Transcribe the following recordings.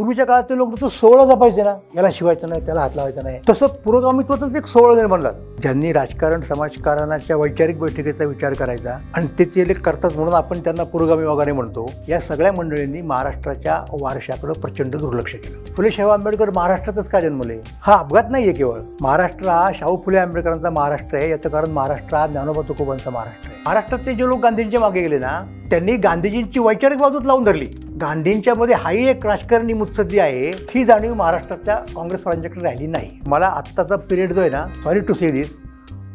पूर्वीच्या काळातले लोक तसं सोहळा जपायचे ना याला शिवायचं नाही त्याला हात लावायचा नाही तसं पुरोगामित्वाचाच एक सोहळा झाला ज्यांनी राजकारण समाजकारणाच्या वैचारिक बैठकीचा विचार करायचा आणि ते ते करतात म्हणून आपण त्यांना पुरोगामी वगैरे म्हणतो या सगळ्या मंडळींनी महाराष्ट्राच्या वारशाकडे प्रचंड दुर्लक्ष केलं फुले शाहू आंबेडकर महाराष्ट्रातच का जन्मले हा अपघात नाहीये केवळ महाराष्ट्र हा शाहू फुले आंबेडकरांचा महाराष्ट्र आहे याचं कारण महाराष्ट्र हा ज्ञानोबा तुकोबांचा महाराष्ट्र आहे महाराष्ट्रात ते जे लोक गांधींच्या मागे गेले ना त्यांनी गांधीजींची वैचारिक बाजूत लावून धरली गांधींच्यामध्ये हाही एक राजकारणी मुत्सद्दी आहे ही जाणीव महाराष्ट्रातल्या काँग्रेसवाल्यांच्याकडे राहिली नाही मला आत्ताचा पिरियड जो आहे ना सॉरी टू से दिस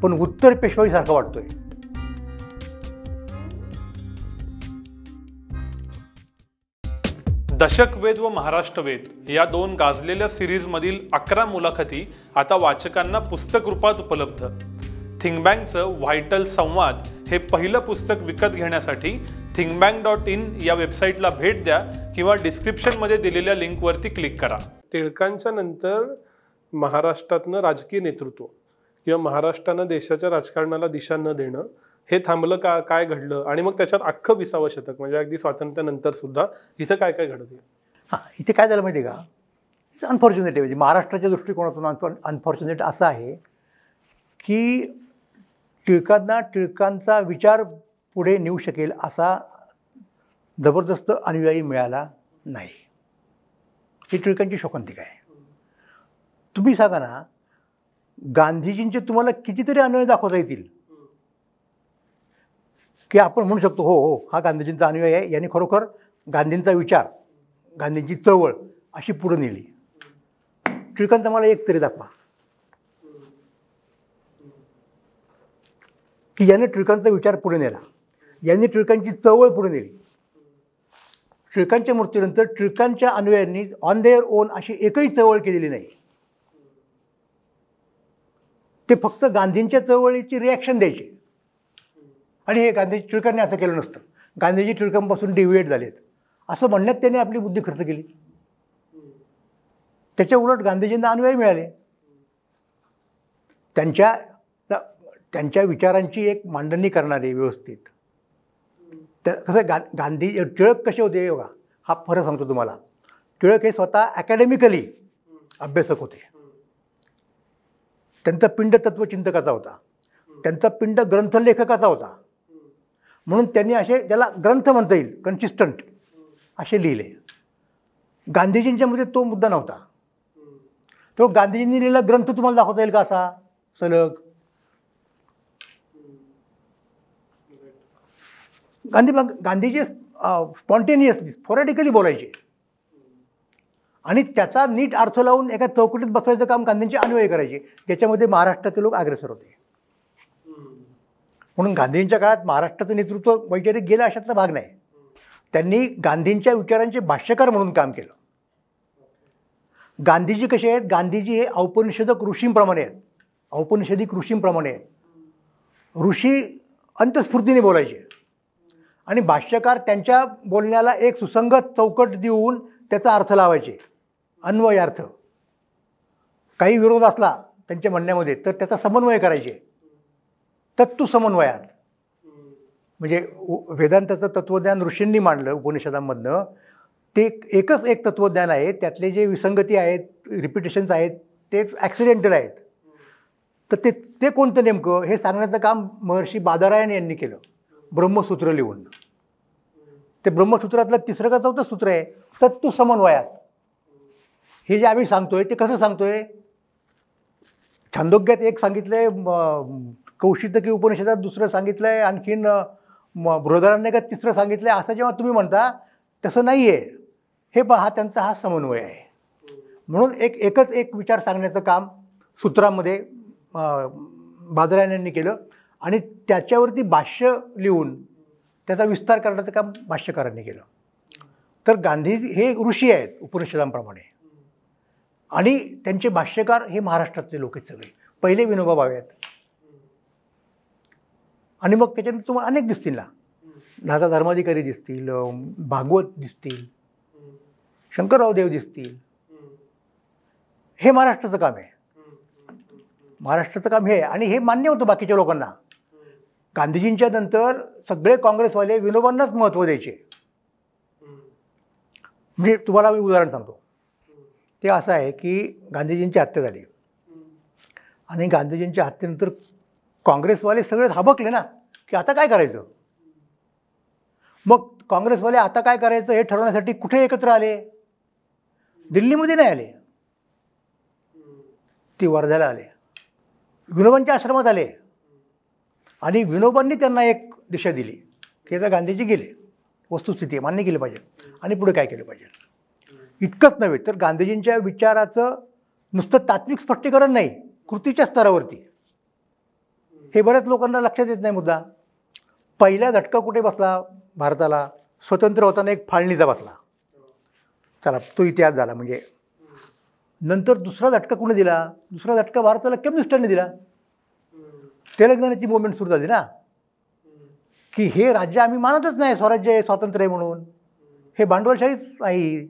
पण उत्तर पेशवाईसारखा वाटतोय दशक वेद व महाराष्ट्र वेद या दोन गाजलेल्या सिरीजमधील अकरा मुलाखती आता वाचकांना पुस्तक रूपात उपलब्ध थिंगबँकचं व्हायटल संवाद हे पहिलं पुस्तक विकत घेण्यासाठी थिंकबँक डॉट इन या वेबसाईटला भेट द्या किंवा डिस्क्रिप्शनमध्ये दिलेल्या लिंकवरती क्लिक करा टिळकांच्या नंतर महाराष्ट्रातनं राजकीय नेतृत्व किंवा महाराष्ट्रानं देशाच्या राजकारणाला दिशा न देणं हे थांबलं का काय घडलं आणि मग त्याच्यात अख्खं विसावं शतक म्हणजे अगदी स्वातंत्र्यानंतर सुद्धा इथं काय काय घडत हां इथे काय झालं माहिती का अनफॉर्च्युनेट आहे म्हणजे महाराष्ट्राच्या दृष्टिकोनातून अनफॉर्च्युनेट असं आहे की टिळकांना टिळकांचा विचार पुढे नेऊ शकेल असा जबरदस्त अनुयायी मिळाला नाही ही टिळकांची शोकांती काय तुम्ही सांगा ना गांधीजींचे तुम्हाला कितीतरी अनुयायी दाखवता येतील की आपण म्हणू शकतो हो हो हा गांधीजींचा अनुयायी आहे याने खरोखर गांधींचा विचार गांधींची चळवळ अशी पुढे नेली टिळकांचा मला एक तरी दाखवा की याने टिळकांचा विचार पुढे नेला यांनी टिळकांची चळवळ पुढे नेली टिळकांच्या मृत्यूनंतर टिळकांच्या अनुयायांनी ऑन देअर ओन अशी एकही चळवळ केलेली नाही ते फक्त गांधींच्या चळवळीची रिॲक्शन द्यायचे आणि हे गांधी टिळकांनी असं केलं नसतं गांधीजी टिळकांपासून डिव्हिएट झालेत असं म्हणण्यात त्यांनी आपली बुद्धी खर्च केली त्याच्या उलट गांधीजींना अनुयायी मिळाले त्यांच्या त्यांच्या विचारांची एक मांडणी करणारे व्यवस्थित त्या कसं गा गांधी टिळक कसे होते योगा हा फरक सांगतो तुम्हाला टिळक हे स्वतः अकॅडमिकली अभ्यासक होते त्यांचा पिंड तत्वचिंतकाचा होता त्यांचा पिंड ग्रंथलेखकाचा होता म्हणून त्यांनी असे ज्याला ग्रंथ म्हणता येईल कन्सिस्टंट असे लिहिले गांधीजींच्या मध्ये तो मुद्दा नव्हता तो गांधीजींनी लिहिलेला ग्रंथ तुम्हाला दाखवता येईल का असा सलग गांधी गांधीजी स्पॉन्टेनियसली स्फोरॅटिकली बोलायचे आणि त्याचा नीट अर्थ लावून एका चौकटीत बसवायचं काम गांधींचे अन्वय करायचे ज्याच्यामध्ये महाराष्ट्रातील लोक अग्रेसर होते म्हणून गांधींच्या काळात महाराष्ट्राचं नेतृत्व वैचारिक गेलं अशातला भाग नाही त्यांनी गांधींच्या विचारांचे भाष्यकार म्हणून काम केलं गांधीजी कसे आहेत गांधीजी हे औपनिषदक ऋषींप्रमाणे आहेत औपनिषदिक ऋषींप्रमाणे आहेत ऋषी अंतस्फूर्तीने बोलायचे आणि भाष्यकार त्यांच्या बोलण्याला एक सुसंगत चौकट देऊन त्याचा अर्थ लावायचे अन्वयार्थ काही विरोध असला त्यांच्या म्हणण्यामध्ये तर त्याचा समन्वय करायचे तत्तू समन्वयात म्हणजे वेदांताचं तत्त्वज्ञान ऋषींनी मांडलं उपनिषदांमधनं ते एकच एक तत्त्वज्ञान आहे त्यातले जे विसंगती आहेत रिपिटेशन्स आहेत तेच ॲक्सिडेंटल आहेत तर ते ते कोणतं नेमकं हे सांगण्याचं काम महर्षी बादारायण यांनी केलं ब्रह्मसूत्र लिहून ते ब्रह्मसूत्रातलं तिसरं का चौथं सूत्र आहे तू समन्वयात हे जे आम्ही सांगतोय ते कसं सांगतोय छांदोग्यात एक सांगितलंय आहे कौशित उपनिषदात दुसरं सांगितलंय आणखीन आणखीन का तिसरं सांगितलंय असं जेव्हा तुम्ही म्हणता तसं नाही आहे हे पहा त्यांचा हा समन्वय आहे म्हणून एक एकच एक विचार सांगण्याचं काम सूत्रामध्ये बादरायन यांनी केलं आणि त्याच्यावरती भाष्य लिहून त्याचा विस्तार करण्याचं काम भाष्यकारांनी केलं तर गांधी हे ऋषी आहेत उपनिषदांप्रमाणे आणि त्यांचे भाष्यकार हे महाराष्ट्रातले लोक आहेत सगळे पहिले विनोबा भावे आहेत आणि मग त्याच्यानंतर तुम्हाला अनेक दिसतील ना दादा धर्माधिकारी दिसतील भागवत दिसतील शंकरराव देव दिसतील हे महाराष्ट्राचं काम आहे महाराष्ट्राचं काम हे आणि हे मान्य होतं बाकीच्या लोकांना गांधीजींच्या नंतर सगळे काँग्रेसवाले विनोबांनाच महत्त्व द्यायचे म्हणजे तुम्हाला मी उदाहरण सांगतो ते असं आहे की गांधीजींची हत्या झाली आणि गांधीजींच्या हत्येनंतर काँग्रेसवाले सगळे धाबकले ना की आता काय करायचं मग काँग्रेसवाले आता काय करायचं हे ठरवण्यासाठी कुठे एकत्र आले दिल्लीमध्ये नाही आले ते वर्ध्याला आले विनोबांच्या आश्रमात आले आणि विनोबांनी त्यांना एक दिशा दिली की जर गांधीजी गेले वस्तुस्थिती मान्य केली पाहिजे आणि पुढे काय केलं पाहिजे इतकंच नव्हे तर गांधीजींच्या विचाराचं नुसतं तात्विक स्पष्टीकरण नाही कृतीच्या स्तरावरती हे बऱ्याच लोकांना लक्षात येत नाही मुद्दा पहिला झटका कुठे बसला भारताला स्वतंत्र होताना एक फाळणीचा बसला चला तो इतिहास झाला म्हणजे नंतर दुसरा झटका कुणी दिला दुसरा झटका भारताला कम्युनिस्टांनी दिला तेलंगणाची मुवमेंट सुरू झाली ना की हे राज्य आम्ही मानतच नाही स्वराज्य आहे स्वातंत्र्य आहे म्हणून हे भांडवलशाहीच आहे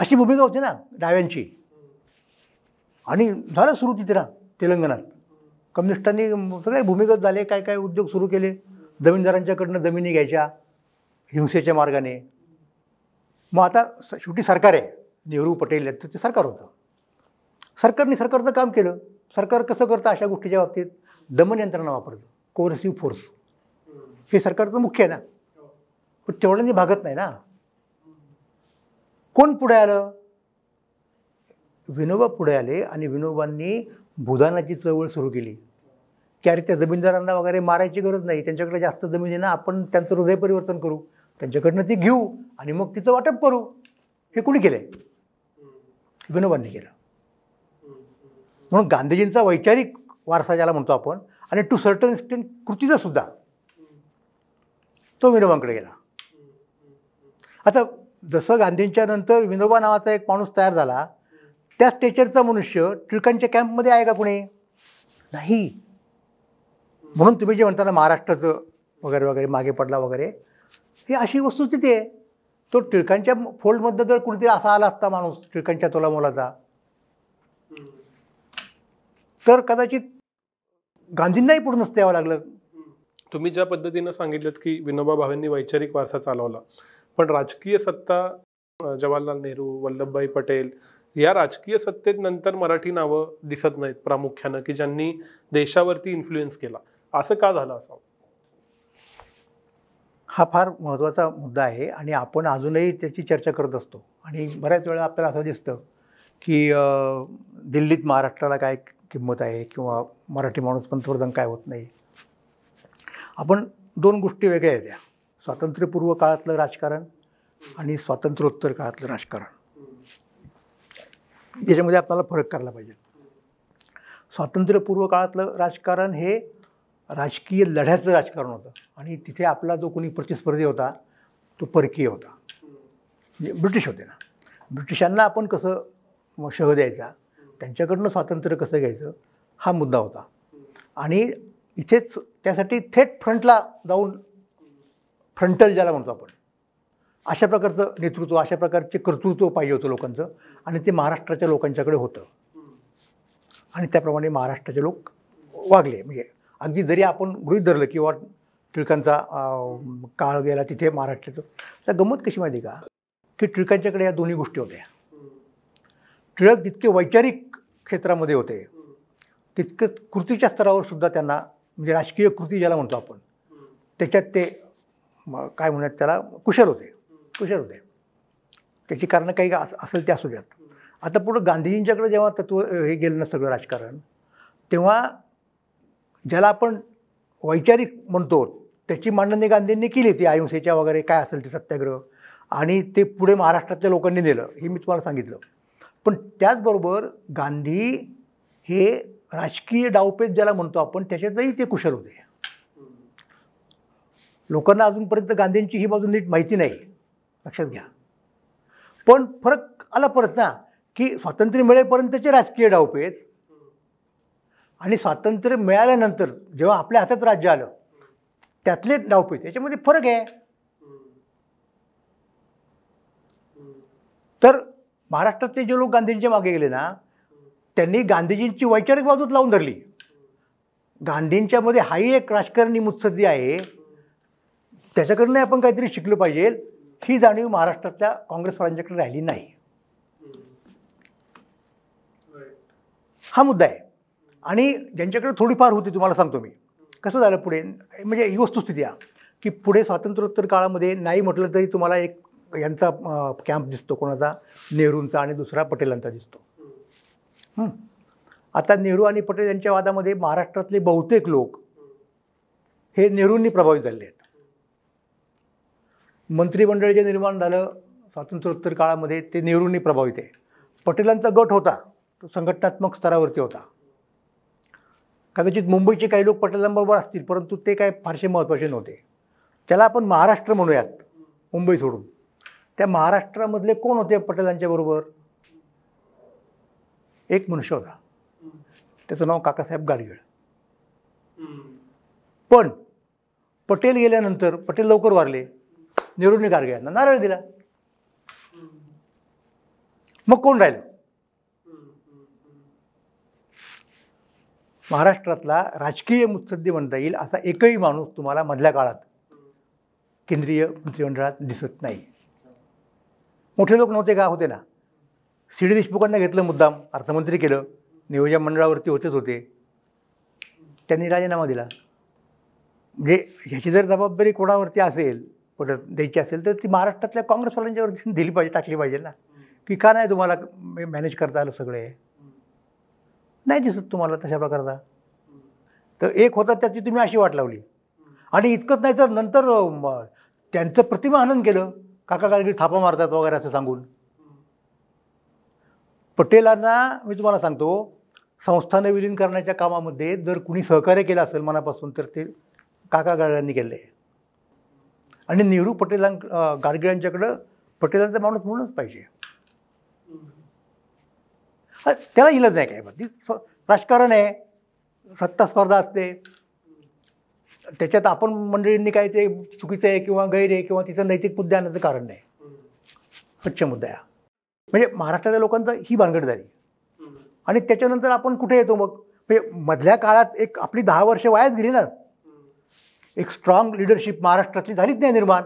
अशी भूमिका होती ना डाव्यांची आणि झालं सुरू तिथे ना तेलंगणात कम्युनिस्टांनी सगळे भूमिगत झाले काय काय उद्योग सुरू केले जमीनदारांच्याकडनं जमिनी घ्यायच्या हिंसेच्या मार्गाने मग आता शेवटी सरकार आहे नेहरू पटेल आहेत ते सरकार होतं सरकारने सरकारचं काम केलं सरकार कसं करतं अशा गोष्टीच्या बाबतीत दमन यंत्रणा वापरतं कोरसिव्ह फोर्स हे सरकारचं मुख्य आहे ना पण तेवढ्यांनी भागत नाही ना कोण पुढे आलं विनोबा पुढे आले आणि विनोबांनी भूदानाची चळवळ सुरू केली की अरे त्या जमीनदारांना वगैरे मारायची गरज नाही त्यांच्याकडे जास्त जमीन आहे ना आपण त्यांचं हृदय परिवर्तन करू त्यांच्याकडनं ती घेऊ आणि मग तिचं वाटप करू हे कुणी केलं आहे विनोबांनी केलं म्हणून गांधीजींचा वैचारिक वारसा ज्याला म्हणतो आपण आणि टू सर्टन एक्सटेंट कृतीचा सुद्धा तो विनोबांकडे गेला आता जसं गांधींच्या नंतर विनोबा नावाचा एक माणूस तयार झाला त्या स्टेचरचा मनुष्य टिळकांच्या कॅम्पमध्ये आहे का कुणी नाही म्हणून तुम्ही जे म्हणताना महाराष्ट्राचं वगैरे वगैरे मागे पडला वगैरे हे अशी वस्तू तिथे आहे तो टिळकांच्या फोल्डमधनं जर कुणीतरी असा आला असता माणूस टिळकांच्या तोलामोलाचा तर कदाचित गांधींनाही पूर्ण द्यावं लागलं तुम्ही ज्या पद्धतीनं सांगितलं की विनोबा भावेंनी वैचारिक वारसा चालवला पण राजकीय सत्ता जवाहरलाल नेहरू वल्लभभाई पटेल या राजकीय सत्तेत नंतर मराठी नावं दिसत नाहीत प्रामुख्यानं की ज्यांनी देशावरती इन्फ्लुएन्स केला असं का झालं असं हा फार महत्त्वाचा मुद्दा आहे आणि आपण अजूनही त्याची चर्चा करत असतो आणि बऱ्याच वेळा आपल्याला असं दिसतं की दिल्लीत महाराष्ट्राला काय किंमत आहे किंवा मराठी माणूस पंतप्रधान काय होत नाही आपण दोन गोष्टी वेगळ्या आहेत त्या स्वातंत्र्यपूर्व काळातलं राजकारण आणि स्वातंत्र्योत्तर काळातलं राजकारण ज्याच्यामध्ये आपल्याला फरक करायला पाहिजे स्वातंत्र्यपूर्व काळातलं राजकारण हे राजकीय लढ्याचं राजकारण होतं आणि तिथे आपला जो कोणी प्रतिस्पर्धी होता तो परकीय होता म्हणजे ब्रिटिश होते ना ब्रिटिशांना आपण कसं शह द्यायचा त्यांच्याकडनं स्वातंत्र्य कसं घ्यायचं हा मुद्दा होता आणि इथेच त्यासाठी थेट फ्रंटला जाऊन फ्रंटल ज्याला म्हणतो आपण अशा प्रकारचं नेतृत्व अशा प्रकारचे कर्तृत्व पाहिजे होतं लोकांचं आणि ते महाराष्ट्राच्या लोकांच्याकडे होतं आणि त्याप्रमाणे महाराष्ट्राचे लोक वागले म्हणजे अगदी जरी आपण गृहीत धरलं किंवा टिळकांचा काळ गेला तिथे महाराष्ट्राचं तर गंमत कशी माहिती का की टिळकांच्याकडे या दोन्ही गोष्टी होत्या टिळक जितके वैचारिक क्षेत्रामध्ये होते तितकंच कृतीच्या स्तरावर सुद्धा त्यांना म्हणजे राजकीय कृती ज्याला म्हणतो आपण त्याच्यात ते काय म्हणत त्याला कुशल होते कुशल होते त्याची कारणं काही असेल ते असू द्यात आता पुढं गांधीजींच्याकडे जेव्हा तत्व हे गेलं ना सगळं राजकारण तेव्हा ज्याला आपण वैचारिक म्हणतो त्याची मांडणी गांधींनी केली ती अहिंसेच्या वगैरे काय असेल ते सत्याग्रह आणि ते पुढे महाराष्ट्रातल्या लोकांनी नेलं हे मी तुम्हाला सांगितलं पण त्याचबरोबर गांधी हे राजकीय डावपेच ज्याला म्हणतो आपण त्याच्यातही ते कुशल होते लोकांना अजूनपर्यंत गांधींची ही बाजू नीट माहिती नाही लक्षात घ्या पण फरक आला परत ना की स्वातंत्र्य मिळेपर्यंतचे राजकीय डावपेच आणि स्वातंत्र्य मिळाल्यानंतर जेव्हा आपल्या हातात राज्य आलं त्यातले डावपेच याच्यामध्ये फरक आहे तर महाराष्ट्रातले जे लोक गांधीजींच्या मागे गेले ना त्यांनी गांधीजींची वैचारिक बाजूच लावून धरली गांधींच्यामध्ये हाही एक राजकारणी मुत्सद्दी आहे त्याच्याकडनं आपण काहीतरी शिकलं पाहिजे ही जाणीव महाराष्ट्रातल्या काँग्रेसवाल्यांच्याकडे राहिली नाही हा मुद्दा आहे आणि ज्यांच्याकडे थोडीफार होती तुम्हाला सांगतो मी कसं झालं पुढे म्हणजे ही वस्तुस्थिती आहे की पुढे स्वातंत्र्योत्तर काळामध्ये नाही म्हटलं तरी तुम्हाला एक यांचा कॅम्प दिसतो कोणाचा नेहरूंचा आणि दुसरा पटेलांचा दिसतो आता नेहरू आणि पटेल यांच्या वादामध्ये महाराष्ट्रातले बहुतेक लोक हे नेहरूंनी प्रभावित झाले आहेत मंत्रिमंडळ जे निर्माण झालं स्वातंत्र्योत्तर काळामध्ये ते नेहरूंनी प्रभावित आहे पटेलांचा गट होता तो संघटनात्मक स्तरावरती होता कदाचित मुंबईचे काही लोक पटेलांबरोबर असतील परंतु ते काय फारसे महत्त्वाचे नव्हते त्याला आपण महाराष्ट्र म्हणूयात मुंबई सोडून त्या महाराष्ट्रामधले कोण होते पटेलांच्याबरोबर एक मनुष्य होता त्याचं नाव काकासाहेब गाडगेळ पण पटेल गेल्यानंतर पटेल लवकर वारले नेहरूने गाडगे यांना नारळ दिला मग कोण राहिलं महाराष्ट्रातला राजकीय मुत्सद्दी म्हणता येईल असा एकही माणूस तुम्हाला मधल्या काळात केंद्रीय मंत्रिमंडळात दिसत नाही मोठे लोक नव्हते का होते ना सी डी देशमुखांना घेतलं मुद्दाम अर्थमंत्री केलं नियोजन मंडळावरती होतेच होते त्यांनी राजीनामा दिला म्हणजे ह्याची जर जबाबदारी कोणावरती असेल परत द्यायची असेल तर ती महाराष्ट्रातल्या काँग्रेसवाल्यांच्यावरती दिली पाहिजे टाकली पाहिजे ना की का नाही तुम्हाला मॅनेज करता आलं सगळे नाही दिसत तुम्हाला तशा प्रकारचा तर एक होता त्याची तुम्ही अशी वाट लावली आणि इतकंच नाही तर नंतर त्यांचं प्रतिमा आनंद केलं काका कारगिल थापा मारतात वगैरे असं सांगून पटेलांना मी तुम्हाला सांगतो संस्थानं विलीन करण्याच्या कामामध्ये जर कुणी सहकार्य केलं असेल मनापासून तर ते काका गाडग्यांनी केलं आहे आणि नेहरू पटेलां गाडगिळ्यांच्याकडं पटेलांचा माणूस म्हणूनच पाहिजे त्याला इलाज नाही काय म्हणजे राजकारण आहे सत्ता स्पर्धा असते त्याच्यात आपण मंडळींनी काय ते चुकीचं आहे किंवा गैर आहे किंवा तिचं नैतिक मुद्दे आणण्याचं कारण नाही स्वच्छ मुद्दा या म्हणजे महाराष्ट्राच्या लोकांचं ही भानगड झाली आणि त्याच्यानंतर आपण कुठे येतो मग म्हणजे मधल्या काळात एक आपली दहा वर्षे वायाच गेली ना एक स्ट्रॉंग लिडरशिप महाराष्ट्रातली झालीच नाही निर्माण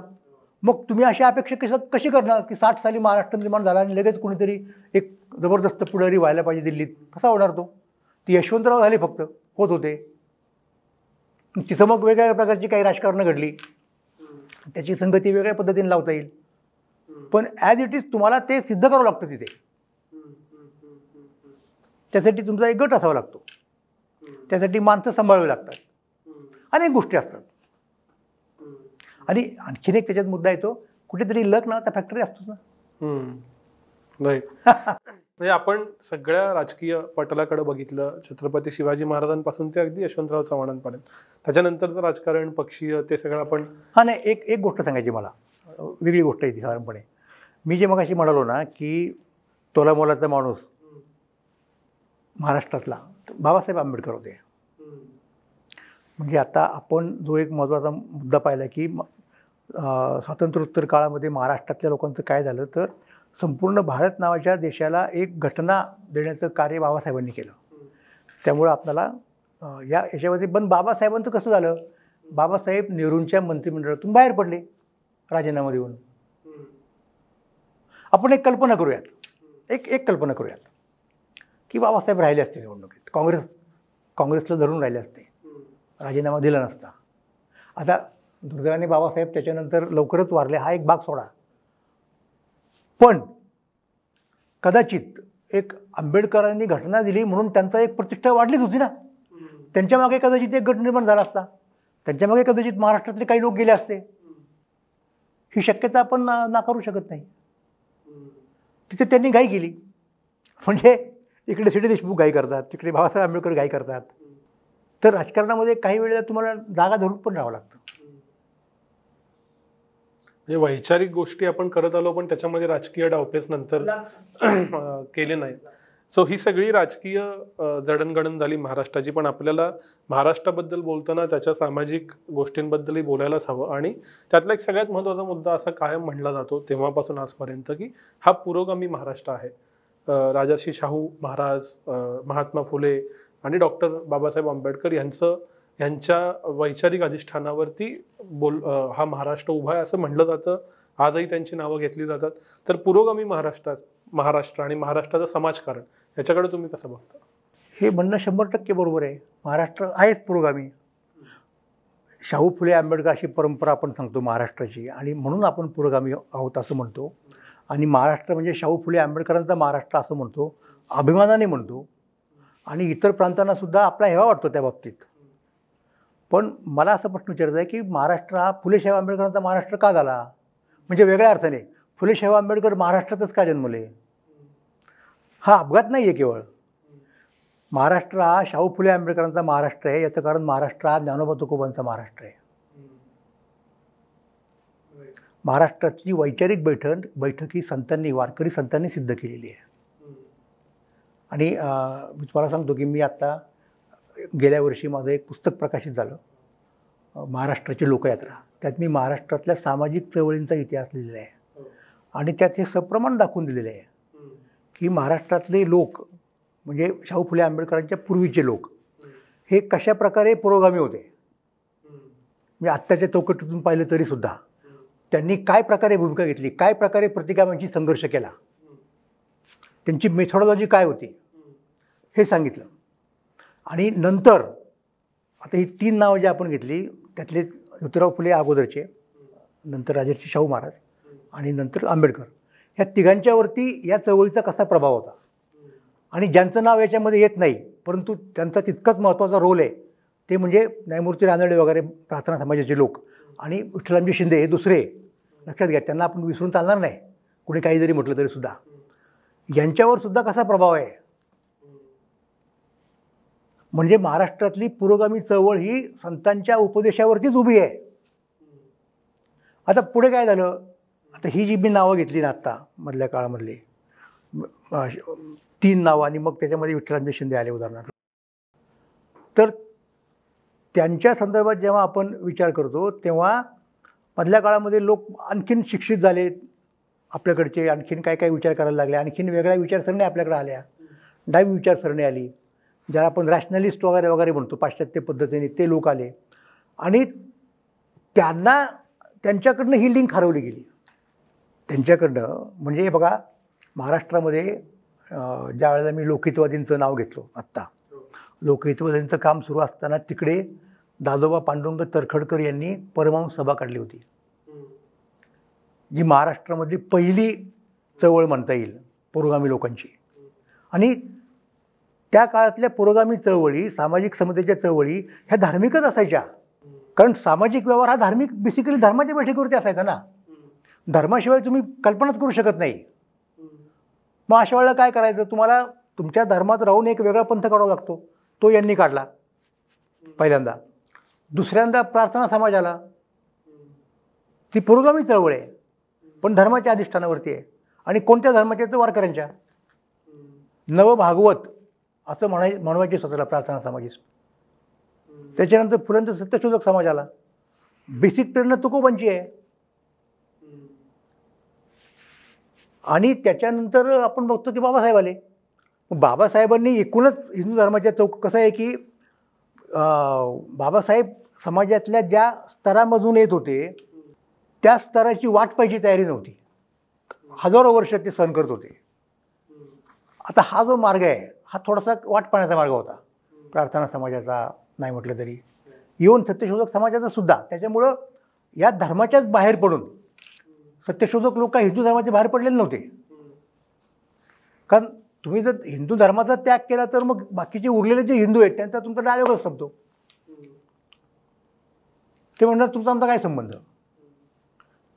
मग तुम्ही अशी अपेक्षा कसं कशी करणार की साठ साली महाराष्ट्र निर्माण झाला आणि लगेच कुणीतरी एक जबरदस्त पुढारी व्हायला पाहिजे दिल्लीत कसा होणार तो ती यशवंतराव झाले फक्त होत होते तिथं मग वेगळ्या प्रकारची काही राजकारणं घडली त्याची संगती वेगळ्या पद्धतीने लावता येईल पण ॲज इट इज तुम्हाला ते सिद्ध करावं लागतं तिथे त्यासाठी तुमचा एक गट असावा लागतो त्यासाठी माणसं सांभाळावी लागतात अनेक गोष्टी असतात आणि आणखीन एक त्याच्यात मुद्दा येतो कुठेतरी लक नावाचा फॅक्टरी असतोच ना म्हणजे आपण सगळ्या राजकीय पटलाकडे बघितलं छत्रपती शिवाजी महाराजांपासून ते अगदी यशवंतराव चव्हाणांपर्यंत त्याच्यानंतरचं राजकारण पक्षीय ते सगळं आपण हा नाही एक एक गोष्ट सांगायची मला वेगळी गोष्ट आहे ती साधारणपणे मी जे मग अशी म्हणालो ना की तोला मोलाचा माणूस महाराष्ट्रातला बाबासाहेब आंबेडकर होते म्हणजे आता आपण जो एक महत्त्वाचा मुद्दा पाहिला की स्वातंत्र्योत्तर काळामध्ये महाराष्ट्रातल्या लोकांचं काय झालं तर संपूर्ण भारत नावाच्या देशाला एक घटना देण्याचं कार्य बाबासाहेबांनी केलं त्यामुळं आपल्याला या याच्यामध्ये पण बाबासाहेबांचं कसं झालं बाबासाहेब नेहरूंच्या मंत्रिमंडळातून बाहेर पडले राजीनामा देऊन आपण एक कल्पना करूयात एक एक कल्पना करूयात की बाबासाहेब राहिले असते निवडणुकीत काँग्रेस काँग्रेसला धरून राहिले असते राजीनामा दिला नसता आता दुर्दैवाने बाबासाहेब त्याच्यानंतर लवकरच वारले हा एक भाग सोडा पण कदाचित एक आंबेडकरांनी घटना दिली म्हणून त्यांचा एक प्रतिष्ठा वाढलीच होती ना त्यांच्यामागे कदाचित एक गट निर्माण झाला असता त्यांच्यामागे कदाचित महाराष्ट्रातले काही लोक गेले असते ही शक्यता आपण ना नाकारू शकत नाही तिथे त्यांनी घाई केली म्हणजे इकडे सी डी देशमुख घाई करतात तिकडे बाबासाहेब आंबेडकर घाई करतात तर राजकारणामध्ये काही वेळेला तुम्हाला जागा धरून पण राहावं लागतं म्हणजे वैचारिक गोष्टी आपण करत आलो पण त्याच्यामध्ये राजकीय डावपेच नंतर केले नाही सो ही सगळी राजकीय जडणगडण झाली महाराष्ट्राची पण आपल्याला महाराष्ट्राबद्दल बोलताना त्याच्या सामाजिक गोष्टींबद्दलही बोलायलाच हवं आणि त्यातला एक सगळ्यात महत्वाचा मुद्दा असा कायम म्हणला जातो तेव्हापासून आजपर्यंत की हा पुरोगामी महाराष्ट्र आहे राजर्षी शाहू महाराज महात्मा फुले आणि डॉक्टर बाबासाहेब आंबेडकर यांचं यांच्या वैचारिक अधिष्ठानावरती बोल हा महाराष्ट्र उभा आहे असं म्हटलं जातं आजही त्यांची नावं घेतली जातात तर पुरोगामी महाराष्ट्रात महाराष्ट्र आणि महाराष्ट्राचं समाजकारण याच्याकडे तुम्ही कसं बघता हे म्हणणं शंभर टक्के बरोबर आहे महाराष्ट्र आहेच पुरोगामी शाहू फुले आंबेडकर अशी परंपरा आपण सांगतो महाराष्ट्राची आणि म्हणून आपण पुरोगामी आहोत असं म्हणतो आणि महाराष्ट्र म्हणजे शाहू फुले आंबेडकरांचा महाराष्ट्र असं म्हणतो अभिमानाने म्हणतो आणि इतर प्रांतांनासुद्धा आपला हेवा वाटतो त्या बाबतीत पण मला असं प्रश्न विचारत आहे की महाराष्ट्र हा फुलेशाहू आंबेडकरांचा महाराष्ट्र का झाला म्हणजे वेगळ्या अर्थाने फुलेशाहू आंबेडकर महाराष्ट्रातच का जन्मले हा अपघात नाही आहे केवळ महाराष्ट्र हा शाहू फुले आंबेडकरांचा महाराष्ट्र आहे याचं कारण महाराष्ट्र हा ज्ञानोबा तुकोबांचा महाराष्ट्र आहे महाराष्ट्रातली वैचारिक बैठक बैठकी संतांनी वारकरी संतांनी सिद्ध केलेली आहे आणि मी तुम्हाला सांगतो की मी आत्ता गेल्या वर्षी माझं एक पुस्तक प्रकाशित झालं महाराष्ट्राची लोकयात्रा त्यात मी महाराष्ट्रातल्या सामाजिक चळवळींचा इतिहास लिहिलेला आहे आणि त्यात हे सप्रमाण दाखवून दिलेलं आहे की महाराष्ट्रातले लोक म्हणजे शाहू फुले आंबेडकरांच्या पूर्वीचे लोक हे कशा प्रकारे पुरोगामी होते म्हणजे आत्ताच्या चौकटीतून पाहिलं तरीसुद्धा त्यांनी काय प्रकारे भूमिका घेतली काय प्रकारे प्रतिकामांशी संघर्ष केला त्यांची मेथॉडॉलॉजी काय होती हे सांगितलं आणि नंतर आता ही तीन नावं जी आपण घेतली त्यातले ज्योतिराव फुले अगोदरचे नंतर राजर्षी शाहू महाराज आणि नंतर आंबेडकर ह्या तिघांच्यावरती या चळवळीचा कसा प्रभाव होता आणि ज्यांचं नाव याच्यामध्ये येत नाही परंतु त्यांचा तितकाच महत्त्वाचा रोल आहे ते म्हणजे न्यायमूर्ती रानडे वगैरे प्रार्थना समाजाचे लोक आणि विठ्ठलामजी शिंदे हे दुसरे लक्षात घ्या त्यांना आपण विसरून चालणार नाही कुणी काही जरी म्हटलं तरीसुद्धा यांच्यावर सुद्धा कसा प्रभाव आहे म्हणजे महाराष्ट्रातली पुरोगामी चळवळ ही संतांच्या उपदेशावरतीच उभी आहे आता पुढे काय झालं आता ही जी मी नावं घेतली ना आत्ता मधल्या काळामधली तीन नावं आणि मग त्याच्यामध्ये विठ्ठलांचे शिंदे आले उदाहरणार्थ तर त्यांच्या संदर्भात जेव्हा आपण विचार करतो तेव्हा मधल्या काळामध्ये लोक आणखीन शिक्षित झाले आपल्याकडचे आणखीन काय काय विचार करायला लागले आणखीन वेगळ्या विचारसरणी आपल्याकडे आल्या डावी विचारसरणी आली ज्याला आपण रॅशनलिस्ट वगैरे वगैरे म्हणतो पाश्चात्य पद्धतीने ते लोक आले आणि त्यांना त्यांच्याकडनं ही लिंक हरवली गेली त्यांच्याकडनं म्हणजे बघा महाराष्ट्रामध्ये ज्या वेळेला मी लोकहितवादींचं नाव घेतलो आत्ता लोकहितवादींचं काम सुरू असताना तिकडे दादोबा पांडुरंग तरखडकर यांनी परमाणू सभा काढली होती जी महाराष्ट्रामधली पहिली चवळ म्हणता येईल पुरोगामी लोकांची आणि त्या काळातल्या पुरोगामी चळवळी सामाजिक समतेच्या चळवळी ह्या धार्मिकच असायच्या कारण सामाजिक व्यवहार हा धार्मिक बेसिकली धर्माच्या बैठकीवरती असायचा ना धर्माशिवाय तुम्ही कल्पनाच करू शकत नाही मग अशा वेळेला काय करायचं तुम्हाला तुमच्या धर्मात राहून एक वेगळा पंथ काढावा लागतो तो यांनी काढला पहिल्यांदा दुसऱ्यांदा प्रार्थना समाज आला ती पुरोगामी चळवळ आहे पण धर्माच्या अधिष्ठानावरती आहे आणि कोणत्या धर्माच्या तर वारकऱ्यांच्या नवभागवत असं म्हणाय म्हणवायची स्वतःला प्रार्थना समाजी त्याच्यानंतर फुलांचं सत्यशोधक समाज आला बेसिक प्रेरणा तुकोबांची आहे आणि त्याच्यानंतर आपण बघतो की बाबासाहेब आले बाबासाहेबांनी एकूणच हिंदू धर्माच्या चौक कसं आहे की बाबासाहेब समाजातल्या ज्या स्तरामधून येत होते त्या स्तराची वाट पाहिजे तयारी नव्हती हजारो वर्ष ते सहन करत होते आता हा जो मार्ग आहे हा थोडासा वाट पाण्याचा मार्ग होता प्रार्थना समाजाचा नाही म्हटलं तरी येऊन सत्यशोधक समाजाचा सुद्धा त्याच्यामुळं या धर्माच्याच बाहेर पडून सत्यशोधक लोक हिंदू धर्माच्या बाहेर पडलेले नव्हते कारण तुम्ही जर हिंदू धर्माचा त्याग केला तर मग बाकीचे उरलेले जे हिंदू आहेत त्यांचा तुमचा डायलॉगच संपतो ते म्हणणार तुमचा आमचा काय संबंध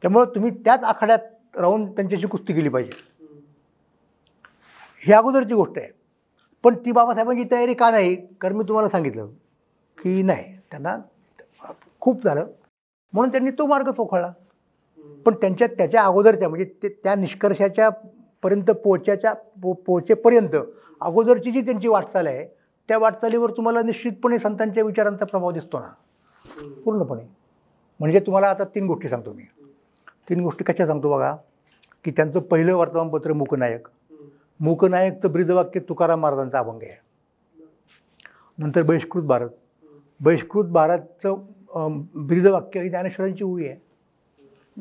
त्यामुळं तुम्ही त्याच आखाड्यात राहून त्यांच्याशी कुस्ती केली पाहिजे ही अगोदरची गोष्ट आहे पण ती बाबासाहेबांची तयारी का नाही कारण मी तुम्हाला सांगितलं की नाही त्यांना खूप झालं म्हणून त्यांनी तो मार्ग चोखळला पण त्यांच्या त्याच्या अगोदरच्या म्हणजे ते त्या निष्कर्षाच्या पर्यंत पोचाच्या पो पोचेपर्यंत अगोदरची जी त्यांची वाटचाल आहे त्या वाटचालीवर तुम्हाला निश्चितपणे संतांच्या विचारांचा प्रभाव दिसतो ना पूर्णपणे म्हणजे तुम्हाला आता तीन गोष्टी सांगतो मी तीन गोष्टी कशा सांगतो बघा की त्यांचं पहिलं वर्तमानपत्र मुकनायक मूकनायक तर ब्रिदवाक्य तुकाराम महाराजांचा अभंग आहे नंतर बहिष्कृत भारत बहिष्कृत भारतचं ब्रिदवाक्य ही ज्ञानेश्वरांची उई आहे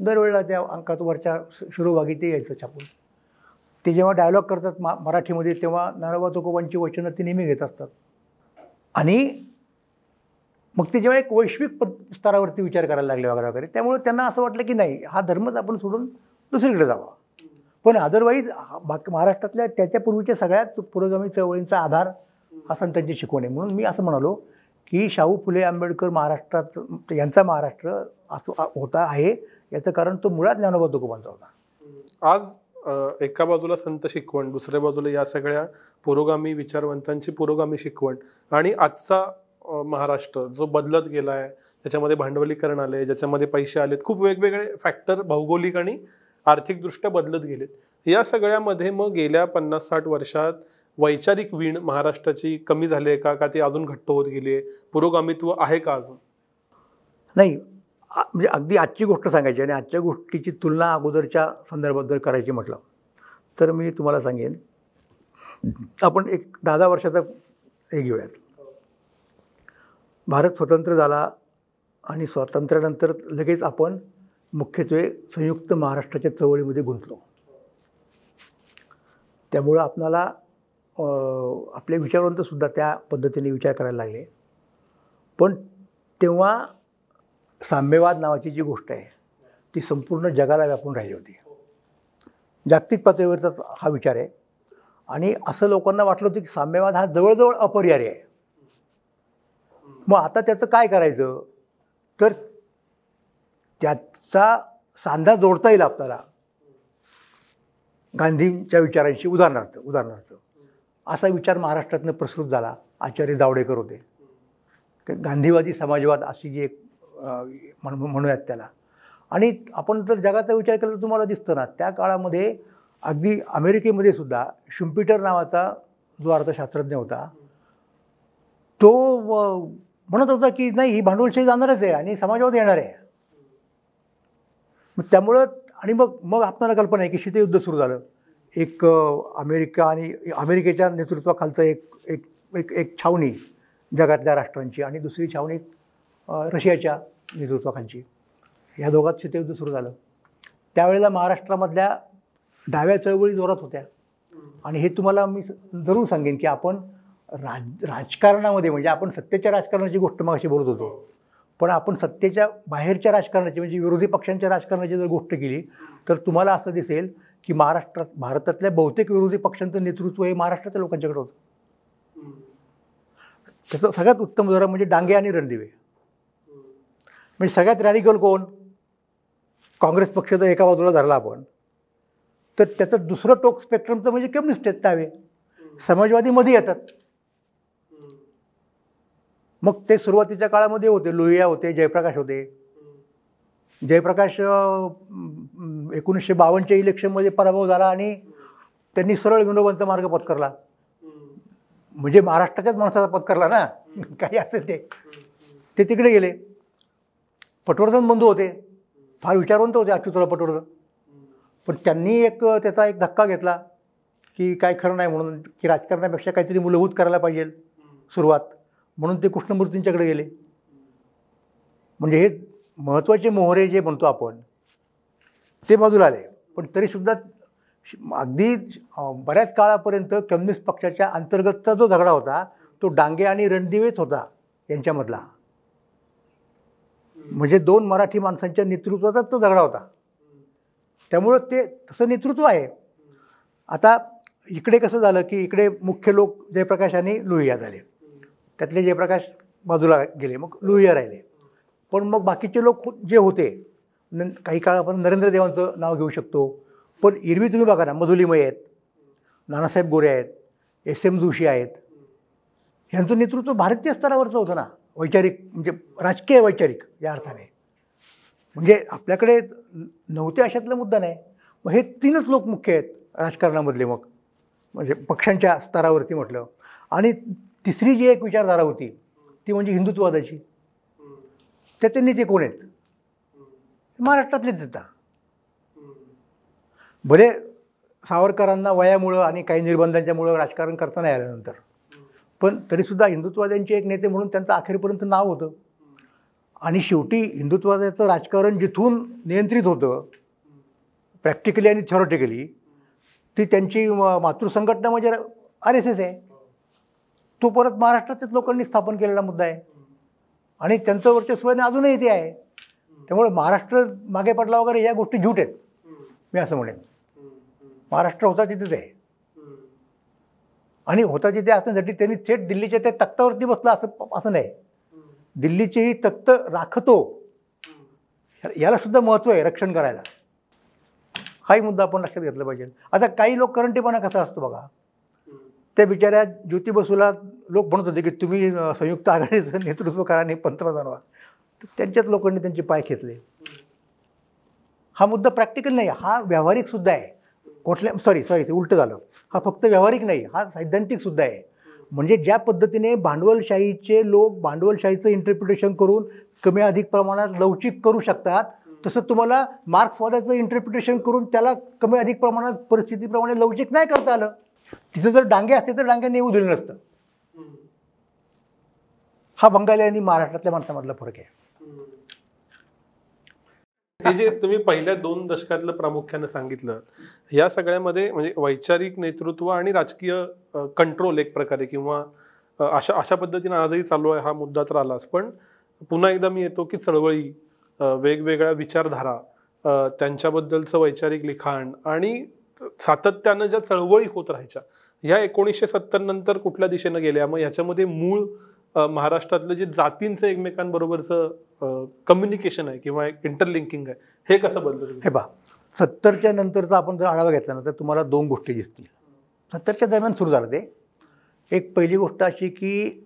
दरवेळेला त्या अंकात वरच्या शिरोभागी ते यायचं छापून ते जेव्हा डायलॉग करतात मा मराठीमध्ये तेव्हा नारोबा तुकोबांची वचनं ते नेहमी घेत असतात आणि मग ते जेव्हा एक वैश्विक स्तरावरती विचार करायला लागले वगैरे वगैरे त्यामुळे त्यांना असं वाटलं की नाही हा धर्मच आपण सोडून दुसरीकडे जावा पण अदरवाईज बाकी महाराष्ट्रातल्या त्याच्यापूर्वीच्या सगळ्याच पुरोगामी चळवळींचा आधार हा संतांची शिकवण आहे म्हणून मी असं म्हणालो की शाहू फुले आंबेडकर महाराष्ट्रात यांचा महाराष्ट्र असो होता आहे याचं कारण तो मुळात ज्ञानोबा तुकोबांचा होता आज एका बाजूला संत शिकवण दुसऱ्या बाजूला या सगळ्या पुरोगामी विचारवंतांची पुरोगामी शिकवण आणि आजचा महाराष्ट्र जो बदलत गेला आहे त्याच्यामध्ये भांडवलीकरण आले ज्याच्यामध्ये पैसे आलेत खूप वेगवेगळे फॅक्टर भौगोलिक आणि आर्थिकदृष्ट्या बदलत गेलेत या सगळ्यामध्ये मग गेल्या पन्नास साठ वर्षात वैचारिक वीण महाराष्ट्राची कमी झाली आहे का का ती अजून घट्ट होत गेली आहे पुरोगामित्व आहे का अजून नाही म्हणजे अगदी आजची गोष्ट सांगायची आणि आजच्या गोष्टीची तुलना अगोदरच्या संदर्भात जर करायची म्हटलं तर मी तुम्हाला सांगेन आपण एक दहा दहा वर्षाचा हे घेऊयात भारत स्वतंत्र झाला आणि स्वातंत्र्यानंतर लगेच आपण मुख्यत्वे संयुक्त महाराष्ट्राच्या चळवळीमध्ये गुंतलो त्यामुळं आपणाला आपले विचारवंतसुद्धा त्या पद्धतीने विचार करायला लागले पण तेव्हा साम्यवाद नावाची जी गोष्ट आहे ती संपूर्ण जगाला व्यापून राहिली होती जागतिक पातळीवरचाच हा विचार आहे आणि असं लोकांना वाटलं होतं की साम्यवाद हा जवळजवळ अपरिहार्य आहे मग आता त्याचं काय करायचं तर त्याचा सांधा जोडता येईल आपल्याला गांधींच्या विचारांशी उदाहरणार्थ उदाहरणार्थ असा विचार महाराष्ट्रातनं प्रसृत झाला आचार्य जावडेकर होते गांधीवादी समाजवाद अशी जी एक म्हण म्हणूयात त्याला आणि आपण जर जगाचा विचार केला तर तुम्हाला दिसतं ना त्या काळामध्ये अगदी अमेरिकेमध्ये सुद्धा शुम्पिटर नावाचा जो अर्थशास्त्रज्ञ होता तो म्हणत होता की नाही ही भांडवलशाही जाणारच आहे आणि समाजवाद येणार आहे मग त्यामुळं आणि मग मग आपल्याला कल्पना आहे की शीतयुद्ध सुरू झालं एक अमेरिका आणि अमेरिकेच्या नेतृत्वाखालचं एक एक एक एक छावणी जगातल्या राष्ट्रांची आणि दुसरी छावणी रशियाच्या नेतृत्वाखालची या दोघात शीतयुद्ध सुरू झालं त्यावेळेला महाराष्ट्रामधल्या डाव्या चळवळी जोरात होत्या आणि हे तुम्हाला मी जरूर सांगेन की आपण राज राजकारणामध्ये म्हणजे आपण सत्तेच्या राजकारणाची गोष्ट मग अशी बोलत होतो पण आपण सत्तेच्या बाहेरच्या राजकारणाची म्हणजे विरोधी पक्षांच्या राजकारणाची जर गोष्ट केली तर तुम्हाला असं दिसेल की महाराष्ट्रात भारतातल्या बहुतेक विरोधी पक्षांचं नेतृत्व हे महाराष्ट्राच्या लोकांच्याकडे होतं त्याचं सगळ्यात उत्तम उदाहरण म्हणजे डांगे आणि रणदिवे म्हणजे सगळ्यात रॅडिकल कोण काँग्रेस पक्ष जर एका बाजूला धरला आपण तर त्याचं दुसरं टोक स्पेक्ट्रमचं म्हणजे कम्युनिस्ट आहेत त्यावे समाजवादीमध्ये येतात मग ते सुरुवातीच्या काळामध्ये होते लोहिया होते जयप्रकाश होते जयप्रकाश एकोणीसशे बावन्नच्या इलेक्शनमध्ये पराभव झाला आणि त्यांनी सरळ विनोबांचा मार्ग पत्करला म्हणजे महाराष्ट्राच्याच माणसाचा पत्करला ना काही असेल ते ते तिकडे गेले पटवर्धन बंधू होते फार विचारवंत होते अच्युतराव पटवर्धन पण त्यांनी एक त्याचा एक धक्का घेतला की काय खरं नाही म्हणून की राजकारणापेक्षा काहीतरी मूलभूत करायला पाहिजे सुरुवात म्हणून ते कृष्णमूर्तींच्याकडे गेले म्हणजे हे महत्त्वाचे मोहरे जे म्हणतो आपण ते बाजूला आले पण तरीसुद्धा अगदी बऱ्याच काळापर्यंत कम्युनिस्ट पक्षाच्या अंतर्गतचा जो झगडा होता तो डांगे आणि रणदिवेच होता यांच्यामधला म्हणजे दोन मराठी माणसांच्या नेतृत्वाचाच तो झगडा होता त्यामुळं ते तसं नेतृत्व आहे आता इकडे कसं झालं की इकडे मुख्य लोक जयप्रकाश आणि लोहिया झाले त्यातले जयप्रकाश बाजूला गेले मग लोहिया राहिले पण मग बाकीचे लोक जे होते न काही काळ आपण नरेंद्र देवांचं नाव घेऊ शकतो पण इरवी तुम्ही बघा ना मधुलीमय आहेत नानासाहेब गोरे आहेत एस एम जोशी आहेत ह्यांचं नेतृत्व भारतीय स्तरावरचं होतं ना वैचारिक म्हणजे राजकीय वैचारिक या अर्थाने म्हणजे आपल्याकडे नव्हते अशातला मुद्दा नाही मग हे तीनच लोक मुख्य आहेत राजकारणामधले मग म्हणजे पक्षांच्या स्तरावरती म्हटलं आणि तिसरी जी एक विचारधारा होती ती म्हणजे हिंदुत्ववादाची त्याचे नेते कोण आहेत महाराष्ट्रातलेच आता भले सावरकरांना वयामुळं आणि काही निर्बंधांच्यामुळं राजकारण करता नाही आल्यानंतर पण तरीसुद्धा हिंदुत्वाद्यांचे एक नेते म्हणून त्यांचं अखेरपर्यंत नाव होतं आणि शेवटी हिंदुत्ववादाचं राजकारण जिथून नियंत्रित होतं प्रॅक्टिकली आणि थेरॉटिकली ती त्यांची मातृसंघटना म्हणजे आर एस एस आहे तो परत महाराष्ट्रातच लोकांनी स्थापन केलेला मुद्दा आहे आणि त्यांचं वर्चस्वाने अजूनही ते आहे त्यामुळे महाराष्ट्र मागे पडला वगैरे या गोष्टी झूट आहेत मी असं म्हणेन महाराष्ट्र होता तिथेच आहे आणि होता तिथे असण्यासाठी त्यांनी थेट दिल्लीच्या त्या तख्तावरती बसला असं असं नाही दिल्लीचे ही तख्त राखतो याला सुद्धा महत्त्व आहे रक्षण करायला हाही मुद्दा आपण लक्षात घेतला पाहिजे आता काही लोक करंटीपणा कसा असतो बघा त्या बिचाऱ्या बसूला लोक म्हणत होते की तुम्ही संयुक्त आघाडीचं नेतृत्व करा आणि पंतप्रधान व्हा त्यांच्याच लोकांनी त्यांचे पाय खेचले हा मुद्दा प्रॅक्टिकल नाही हा व्यावहारिकसुद्धा आहे कुठल्या सॉरी सॉरी ते उलटं झालं हा फक्त व्यावहारिक नाही हा सैद्धांतिकसुद्धा आहे म्हणजे ज्या पद्धतीने भांडवलशाहीचे लोक भांडवलशाहीचं इंटरप्रिटेशन करून कमी अधिक प्रमाणात लवचिक करू शकतात तसं तुम्हाला मार्क्सवादाचं इंटरप्रिटेशन करून त्याला कमी अधिक प्रमाणात परिस्थितीप्रमाणे लवचिक नाही करता आलं तिथं जर डांगे असते तर डांगे नेऊ दिलं नसतं हा बंगाली आणि महाराष्ट्रातल्या माणसामधला फरक आहे हे जे तुम्ही पहिल्या दोन दशकातलं प्रामुख्यानं सांगितलं या सगळ्यामध्ये म्हणजे वैचारिक नेतृत्व आणि राजकीय कंट्रोल एक प्रकारे किंवा अशा अशा पद्धतीनं आजही चालू आहे हा मुद्दा तर आलाच पण पुन्हा एकदा मी येतो की चळवळी वेगवेगळ्या विचारधारा त्यांच्याबद्दलचं वैचारिक लिखाण आणि सातत्यानं ज्या चळवळी होत राहायच्या ह्या एकोणीसशे सत्तर नंतर कुठल्या दिशेनं गेल्या मग ह्याच्यामध्ये मूळ महाराष्ट्रातलं जे जातींचं एकमेकांबरोबरचं कम्युनिकेशन आहे किंवा एक इंटरलिंकिंग आहे हे कसं बदललं हे बा सत्तरच्या नंतरचा आपण जर आढावा घेतला ना तर तुम्हाला दोन गोष्टी दिसतील सत्तरच्या दरम्यान सुरू झालं ते एक पहिली गोष्ट अशी की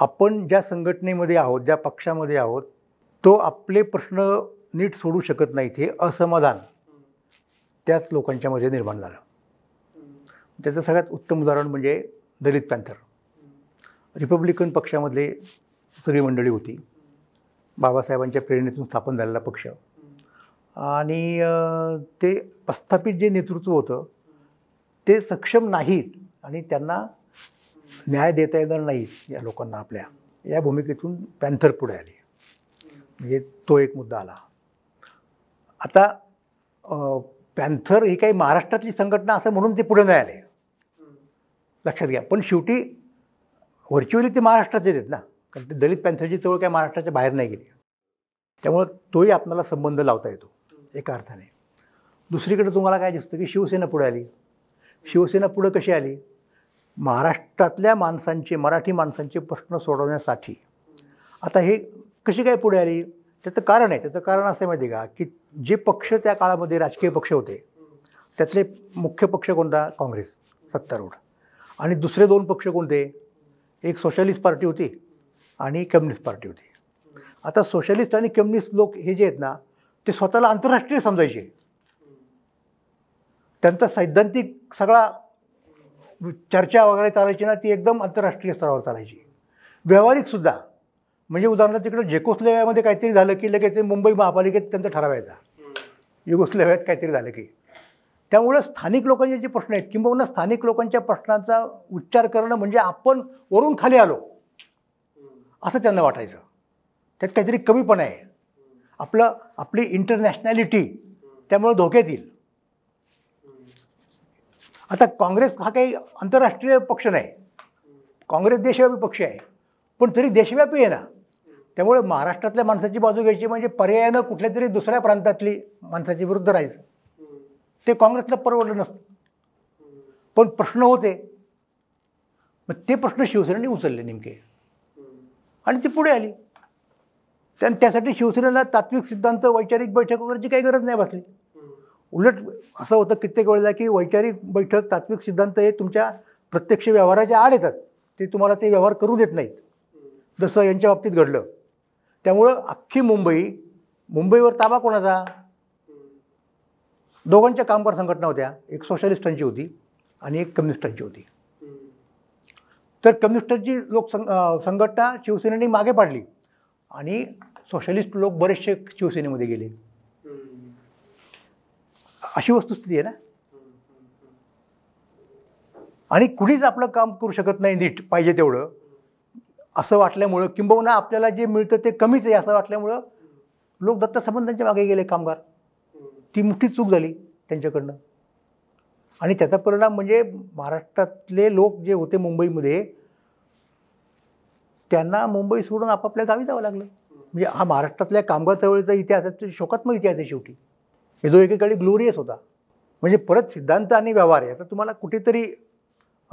आपण ज्या संघटनेमध्ये आहोत ज्या पक्षामध्ये आहोत तो आपले प्रश्न नीट सोडू शकत नाहीत हे असमाधान त्याच लोकांच्यामध्ये निर्माण झालं त्याचं सगळ्यात उत्तम उदाहरण म्हणजे दलित पॅन्थर रिपब्लिकन पक्षामधले सगळी मंडळी होती बाबासाहेबांच्या प्रेरणेतून स्थापन झालेला पक्ष आणि ते प्रस्थापित जे नेतृत्व होतं ते सक्षम नाहीत आणि त्यांना न्याय देता येणार नाहीत या लोकांना आपल्या या भूमिकेतून पॅन्थर पुढे आले म्हणजे तो एक मुद्दा आला आता पॅन्थर ही काही महाराष्ट्रातली संघटना असं म्हणून ते पुढे नाही आले लक्षात घ्या पण शेवटी व्हर्च्युअली ते महाराष्ट्राचेच आहेत ना कारण ते दलित पॅन्थरची चळवळ काय महाराष्ट्राच्या बाहेर नाही गेली त्यामुळं तोही आपल्याला संबंध लावता येतो एका अर्थाने दुसरीकडे तुम्हाला काय दिसतं की शिवसेना पुढे आली शिवसेना पुढं कशी आली महाराष्ट्रातल्या माणसांचे मराठी माणसांचे प्रश्न सोडवण्यासाठी आता हे कशी काय पुढे आली त्याचं कारण आहे त्याचं कारण असं आहे माहिती का की जे पक्ष त्या काळामध्ये राजकीय पक्ष होते त्यातले मुख्य पक्ष कोणता काँग्रेस सत्तारूढ आणि दुसरे दोन पक्ष कोणते एक सोशलिस्ट पार्टी होती आणि कम्युनिस्ट पार्टी होती आता सोशलिस्ट आणि कम्युनिस्ट लोक हे जे आहेत ना ते स्वतःला आंतरराष्ट्रीय समजायचे त्यांचा सैद्धांतिक सगळा चर्चा वगैरे चालायची ना ती एकदम आंतरराष्ट्रीय स्तरावर चालायची व्यावहारिकसुद्धा म्हणजे उदाहरणार्थ तिकडं जेकोस्लेव्यामध्ये काहीतरी झालं की लगेच मुंबई महापालिकेत त्यांचं ठरवायचा यायचा काहीतरी झालं की त्यामुळं स्थानिक लोकांचे जे प्रश्न आहेत किंबहुना स्थानिक लोकांच्या प्रश्नांचा उच्चार करणं म्हणजे आपण वरून खाली आलो असं त्यांना वाटायचं त्यात काहीतरी कमीपणा आहे आपलं आपली इंटरनॅशनॅलिटी त्यामुळं धोक्यात येईल आता काँग्रेस हा काही आंतरराष्ट्रीय पक्ष नाही काँग्रेस देशव्यापी पक्ष आहे पण तरी देशव्यापी आहे ना त्यामुळे महाराष्ट्रातल्या माणसाची बाजू घ्यायची म्हणजे पर्यायानं कुठल्या तरी दुसऱ्या प्रांतातली माणसाची विरुद्ध राहायचं ते काँग्रेसला परवडलं नसतं पण प्रश्न होते मग ते प्रश्न शिवसेनेने उचलले नेमके आणि ती पुढे आली त्यानं त्यासाठी शिवसेनेला तात्विक सिद्धांत वैचारिक बैठक वगैरेची काही गरज नाही बसली उलट असं होतं कित्येक वेळेला की वैचारिक बैठक तात्विक सिद्धांत हे तुमच्या प्रत्यक्ष व्यवहाराच्या आड येतात ते तुम्हाला ते व्यवहार करू देत नाहीत जसं यांच्या बाबतीत घडलं त्यामुळं अख्खी मुंबई मुंबईवर ताबा कोणाचा दोघांच्या कामगार संघटना होत्या एक सोशलिस्टांची होती आणि एक कम्युनिस्टांची होती तर कम्युनिस्टांची लोक संघटना शिवसेनेने मागे पाडली आणि सोशलिस्ट लोक बरेचसे शिवसेनेमध्ये गेले अशी वस्तुस्थिती आहे ना आणि कुणीच आपलं काम करू शकत नाही नीट पाहिजे तेवढं असं वाटल्यामुळं किंबहुना आपल्याला जे मिळतं ते कमीच आहे असं वाटल्यामुळं लोक दत्तसंबंधांच्या मागे गेले कामगार ती मोठी चूक झाली त्यांच्याकडनं आणि त्याचा परिणाम म्हणजे महाराष्ट्रातले लोक जे होते मुंबईमध्ये त्यांना मुंबई सोडून आपापल्या गावी जावं लागलं म्हणजे हा महाराष्ट्रातल्या कामगार चळवळीचा इतिहास आहे शोकात्मक इतिहास आहे शेवटी हे म्हणजे जो एकेकाळी ग्लोरियस होता म्हणजे परत सिद्धांत आणि व्यवहार याचा तुम्हाला कुठेतरी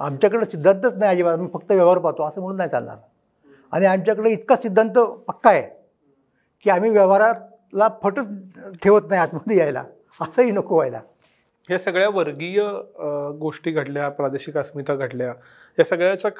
आमच्याकडं सिद्धांतच नाही अजिबात आम्ही फक्त व्यवहार पाहतो असं म्हणून नाही चालणार आणि आमच्याकडे इतका सिद्धांत पक्का आहे की आम्ही व्यवहाराला फटच ठेवत नाही आतमध्ये यायला असंही नको व्हायला या सगळ्या वर्गीय गोष्टी घडल्या प्रादेशिक अस्मिता घडल्या या सगळ्याच्या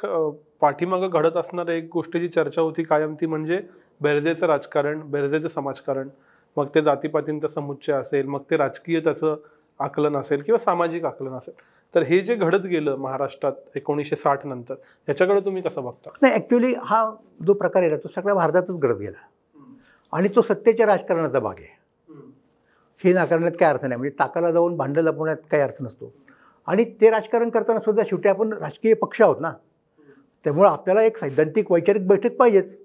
पाठीमागं घडत असणाऱ्या एक गोष्टीची चर्चा होती कायम ती म्हणजे बेरजेचं राजकारण बेरजेचं समाजकारण मग ते जातीपातींचा समुच्चय असेल मग ते राजकीय त्याचं आकलन असेल किंवा सामाजिक आकलन असेल तर हे जे घडत गेलं महाराष्ट्रात एकोणीसशे साठ नंतर ह्याच्याकडे तुम्ही कसं बघता नाही ॲक्च्युली हा जो प्रकार आहे तो सगळ्या भारतातच घडत गेला आणि तो सत्तेच्या राजकारणाचा भाग आहे हे नाकारण्यात काय अर्थ नाही म्हणजे ताकाला जाऊन भांडं लपवण्यात काही अर्थ नसतो आणि ते राजकारण करताना सुद्धा शेवटी आपण राजकीय पक्ष आहोत ना त्यामुळे आपल्याला एक सैद्धांतिक वैचारिक बैठक पाहिजेच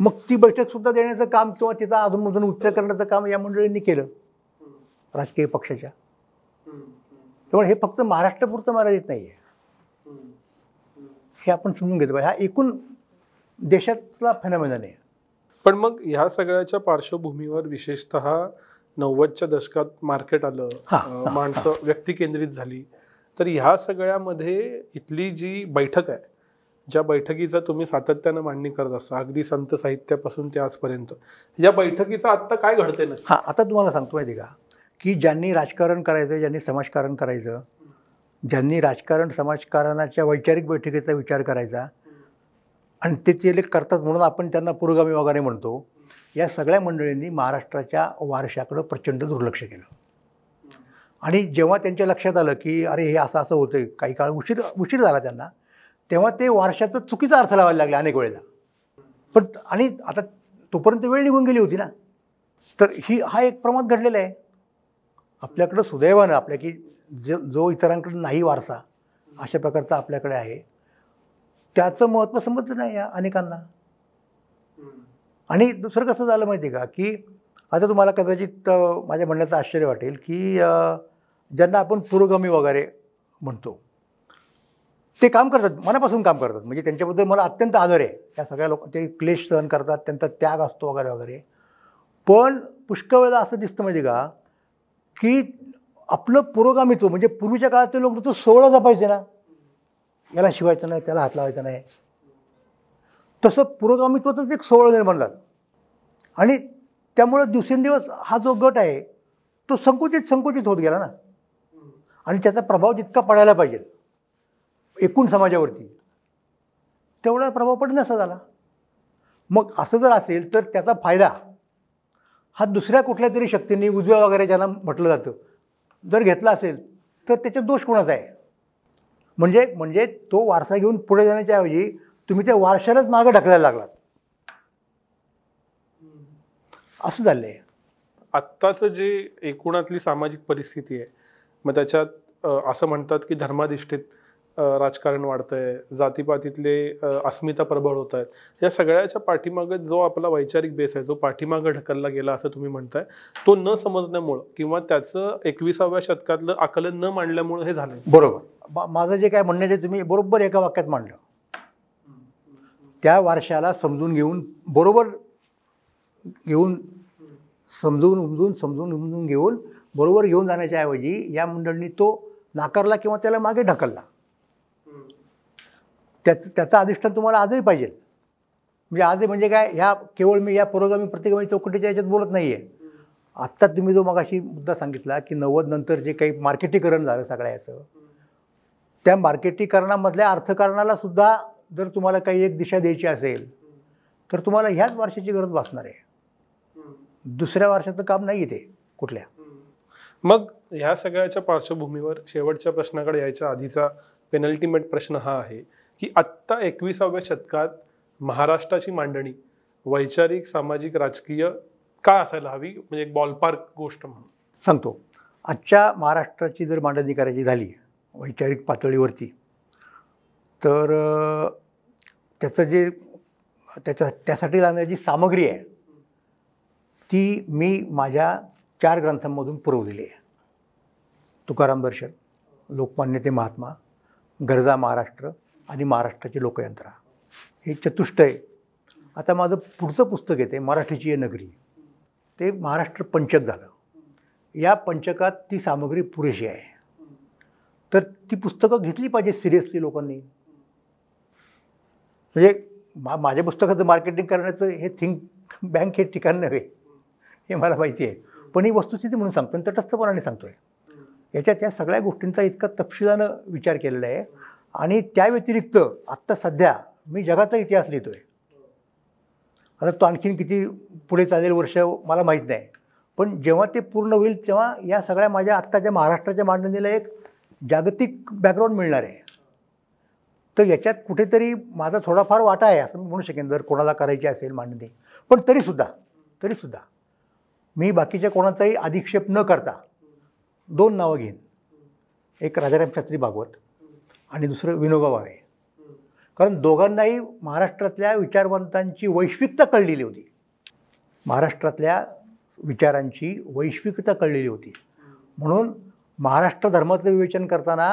मग ती बैठकसुद्धा देण्याचं काम किंवा तिचा अधूनमधून उच्च करण्याचं काम या मंडळींनी केलं राजकीय पक्षाच्या त्यामुळे हे फक्त महाराष्ट्रापुरतं मर्यादित नाही आहे हे आपण समजून घेतो हा एकूण देशातला फेनॉमिनल आहे पण मग ह्या सगळ्याच्या पार्श्वभूमीवर विशेषत नव्वदच्या दशकात मार्केट आलं माणसं व्यक्ती केंद्रित झाली तर ह्या सगळ्यामध्ये इथली जी बैठक आहे ज्या बैठकीचा तुम्ही सातत्यानं मांडणी करत असता अगदी संत साहित्यापासून ते आजपर्यंत या बैठकीचा आत्ता काय घडते ना हा आता तुम्हाला सांगतो माहिती का की ज्यांनी राजकारण करायचं ज्यांनी समाजकारण करायचं ज्यांनी राजकारण समाजकारणाच्या वैचारिक बैठकीचा विचार करायचा आणि ते ते लेख करतात म्हणून आपण त्यांना पुरोगामी वगैरे म्हणतो या सगळ्या मंडळींनी महाराष्ट्राच्या वारशाकडं प्रचंड दुर्लक्ष केलं आणि जेव्हा त्यांच्या लक्षात आलं की अरे हे असं असं होतं काही काळ उशीर उशीर झाला त्यांना तेव्हा ते वारशाचा चुकीचा अर्थ लावायला लागला अनेक वेळेला पण आणि आता तोपर्यंत वेळ निघून गेली होती ना तर ही हा एक प्रमाण घडलेला आहे आपल्याकडं सुदैवानं आपल्या की जो जो इतरांकडे नाही वारसा अशा प्रकारचा आपल्याकडे आहे त्याचं महत्त्व समजलं नाही या अनेकांना आणि दुसरं कसं झालं माहिती आहे का की आता तुम्हाला कदाचित माझ्या म्हणण्याचं आश्चर्य वाटेल की ज्यांना आपण पुरोगामी वगैरे म्हणतो ते काम करतात मनापासून काम करतात म्हणजे त्यांच्याबद्दल मला अत्यंत आदर आहे त्या सगळ्या लोक ते क्लेश सहन करतात त्यांचा त्याग असतो वगैरे वगैरे पण पुष्कळ वेळेला असं दिसतं माहिती का की आपलं पुरोगामित्व म्हणजे पूर्वीच्या काळातले लोक तो सोहळा जपायचे ना याला शिवायचं नाही त्याला हात लावायचा नाही तसं पुरोगामित्वाचंच एक सोहळं निर्माण झालं आणि त्यामुळं दिवसेंदिवस हा जो गट आहे तो संकुचित संकुचित होत गेला ना आणि त्याचा प्रभाव जितका पडायला पाहिजे एकूण समाजावरती तेवढा प्रभाव पडण्याचा झाला मग असं जर असेल तर त्याचा फायदा हा दुसऱ्या कुठल्या तरी शक्तींनी उजव्या वगैरे ज्याला म्हटलं जातं जर घेतला असेल तर त्याच्यात दोष कोणाचा आहे म्हणजे म्हणजे तो वारसा घेऊन पुढे जाण्याच्याऐवजी तुम्ही त्या वारशालाच मागं ढकलायला लागलात असं झालं आहे आत्ताचं जे एकूणातली सामाजिक परिस्थिती आहे मग त्याच्यात असं म्हणतात की धर्माधिष्ठित राजकारण वाढतंय जातीपातीतले अस्मिता प्रबळ होत आहेत या सगळ्याच्या पाठीमागं जो आपला वैचारिक बेस आहे जो पाठीमागं ढकलला गेला असं तुम्ही म्हणताय तो न समजण्यामुळं किंवा त्याचं एकविसाव्या शतकातलं आकलन न मांडल्यामुळं हे झालं बरोबर माझं जे काय म्हणणं ते तुम्ही बरोबर एका वाक्यात मांडलं त्या वारशाला समजून घेऊन बरोबर घेऊन समजून उमजून समजून उमजून घेऊन बरोबर घेऊन जाण्याच्याऐवजी ऐवजी या मंडळींनी तो नाकारला किंवा त्याला मागे ढकलला त्याचं त्याचं अधिष्ठान तुम्हाला आजही पाहिजे म्हणजे आजही म्हणजे काय ह्या केवळ मी या पुरोगामी प्रतिगामी चौकटीच्या याच्यात बोलत नाही आहे आत्ता तुम्ही जो मगाशी मुद्दा सांगितला की नव्वद नंतर जे काही मार्केटीकरण झालं सगळ्या याचं त्या मार्केटीकरणामधल्या अर्थकारणाला सुद्धा जर तुम्हाला काही एक दिशा द्यायची असेल तर तुम्हाला ह्याच वर्षाची गरज भासणार आहे दुसऱ्या वर्षाचं काम नाही ते कुठल्या मग ह्या सगळ्याच्या पार्श्वभूमीवर शेवटच्या प्रश्नाकडे यायच्या आधीचा पेनल्टीमेट प्रश्न हा आहे की आत्ता एकविसाव्या शतकात महाराष्ट्राची मांडणी वैचारिक सामाजिक राजकीय काय असायला हवी म्हणजे एक बॉलपार्क गोष्ट म्हणून सांगतो आजच्या महाराष्ट्राची जर मांडणी करायची झाली वैचारिक पातळीवरती तर त्याचं जे त्याच्या त्यासाठी लागणारी जी सामग्री आहे ती मी माझ्या चार ग्रंथांमधून पुरवलेली आहे तुकाराम दर्शन लोकमान्य ते महात्मा गरजा महाराष्ट्र आणि महाराष्ट्राची लोकयंत्रा हे चतुष्टय आता माझं पुढचं पुस्तक येते मराठीची ये नगरी ते महाराष्ट्र पंचक झालं या पंचकात ती सामग्री पुरेशी आहे तर ती पुस्तकं घेतली पाहिजे सिरियसली लोकांनी म्हणजे मा माझ्या पुस्तकाचं मार्केटिंग करण्याचं हे थिंक बँक हे ठिकाण नव्हे हे मला माहिती आहे पण ही वस्तुस्थिती म्हणून सांगतो आणि तटस्थपणाने सांगतो आहे याच्यात या सगळ्या गोष्टींचा इतका तपशिलानं विचार केलेला आहे आणि त्या व्यतिरिक्त आत्ता सध्या मी जगाचा इतिहास लिहितो आहे आता तो आणखीन किती पुढे चालेल वर्ष मला माहीत नाही पण जेव्हा ते पूर्ण होईल तेव्हा या सगळ्या माझ्या आत्ताच्या महाराष्ट्राच्या मांडणीला एक जागतिक बॅकग्राऊंड मिळणार आहे तर याच्यात कुठेतरी माझा थोडाफार वाटा आहे असं मी म्हणू शकेन जर कोणाला करायची असेल मांडणी पण तरीसुद्धा तरीसुद्धा मी बाकीच्या कोणाचाही अधिक्षेप न करता दोन नावं घेईन एक राजारामशास्त्री भागवत आणि दुसरं विनोबा भावे कारण दोघांनाही महाराष्ट्रातल्या विचारवंतांची वैश्विकता कळलेली होती महाराष्ट्रातल्या विचारांची वैश्विकता कळलेली होती म्हणून महाराष्ट्र धर्माचं विवेचन करताना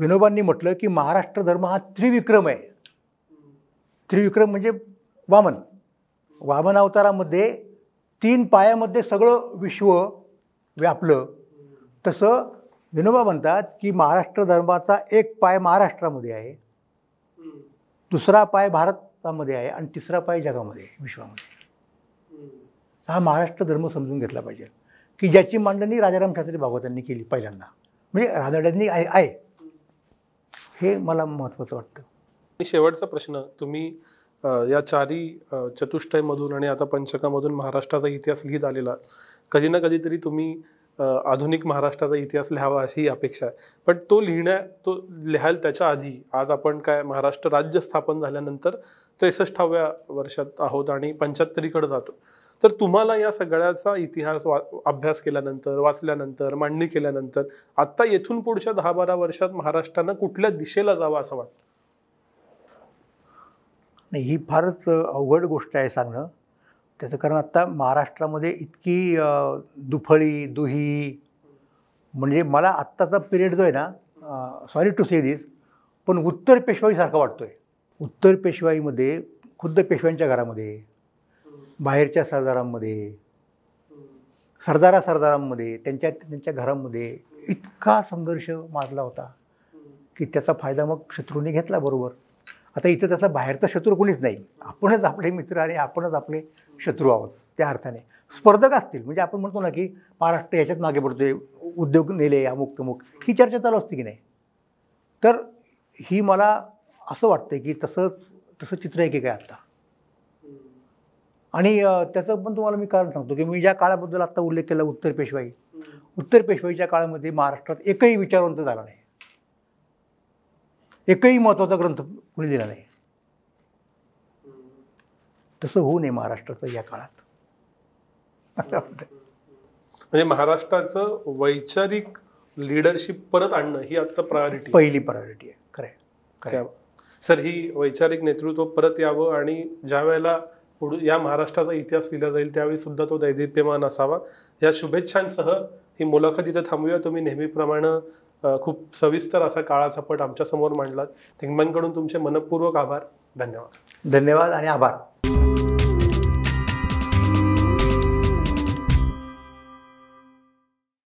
विनोबांनी म्हटलं की महाराष्ट्र धर्म हा त्रिविक्रम आहे त्रिविक्रम म्हणजे वामन वामन अवतारामध्ये तीन पायामध्ये सगळं विश्व व्यापलं तसं विनोबा म्हणतात की महाराष्ट्र धर्माचा एक पाय महाराष्ट्रामध्ये आहे दुसरा पाय भारतामध्ये आहे आणि तिसरा पाय जगामध्ये आहे विश्वामध्ये हा महाराष्ट्र धर्म समजून घेतला पाहिजे की ज्याची मांडणी राजाराम शास्त्री भागवतांनी केली पहिल्यांदा म्हणजे राधाडांनी आहे आहे हे मला महत्त्वाचं वाटतं शेवटचा प्रश्न तुम्ही या चारी चतुष्टयमधून आणि आता पंचकामधून महाराष्ट्राचा इतिहास लिहित आलेला कधी ना कधीतरी तुम्ही आधुनिक महाराष्ट्राचा इतिहास लिहावा अशी अपेक्षा आहे पण तो लिहिण्या तो लिहायला त्याच्या आधी आज आपण काय महाराष्ट्र राज्य स्थापन झाल्यानंतर त्रेसष्टाव्या वर्षात आहोत आणि पंच्याहत्तरीकडे जातो तर तुम्हाला या सगळ्याचा इतिहास वा अभ्यास केल्यानंतर वाचल्यानंतर मांडणी केल्यानंतर आत्ता येथून पुढच्या दहा बारा वर्षात महाराष्ट्रानं कुठल्या दिशेला जावं असं वाटतं नाही ही फारच अवघड गोष्ट आहे सांगणं त्याचं कारण आत्ता महाराष्ट्रामध्ये इतकी दुफळी दुही म्हणजे मला आत्ताचा पिरियड जो आहे ना सॉरी टू से दिस पण उत्तर पेशवाईसारखा वाटतो आहे उत्तर पेशवाईमध्ये खुद्द पेशव्यांच्या घरामध्ये बाहेरच्या सरदारांमध्ये सरदारा सरदारांमध्ये त्यांच्या त्यांच्या घरामध्ये इतका संघर्ष माजला होता की त्याचा फायदा मग शत्रूंनी घेतला बरोबर आता इथं त्याचा बाहेरचा शत्रू कोणीच नाही आपणच आपले मित्र आणि आपणच आपले शत्रू आहोत त्या अर्थाने स्पर्धक असतील म्हणजे आपण म्हणतो ना की महाराष्ट्र याच्यात मागे पडतोय उद्योग नेले अमुक तमुक ही चर्चा चालू असते की नाही तर ही मला असं वाटतं की तसंच तसं चित्र आहे की काय आत्ता आणि त्याचं पण तुम्हाला मी कारण सांगतो की मी ज्या काळाबद्दल आत्ता उल्लेख केला उत्तर पेशवाई उत्तर पेशवाईच्या काळामध्ये महाराष्ट्रात एकही विचारवंत झाला नाही एकही महत्वाचा ग्रंथ कुणी दिला नाही तसं होऊ नये महाराष्ट्राचं या काळात म्हणजे महाराष्ट्राचं वैचारिक लिडरशिप परत आणणं ही आता प्रायोरिटी पहिली प्रायोरिटी आहे खरं खरं सर ही वैचारिक नेतृत्व परत यावं आणि ज्या वेळेला या महाराष्ट्राचा इतिहास लिहिला जाईल त्यावेळी सुद्धा तो दैदिप्यमान असावा या शुभेच्छांसह ही मुलाखत इथं थांबूया तुम्ही नेहमीप्रमाणे खूप सविस्तर असा काळाचा पट आमच्यासमोर मांडलात थिंगमॅनकडून तुमचे मनपूर्वक आभार धन्यवाद धन्यवाद आणि आभार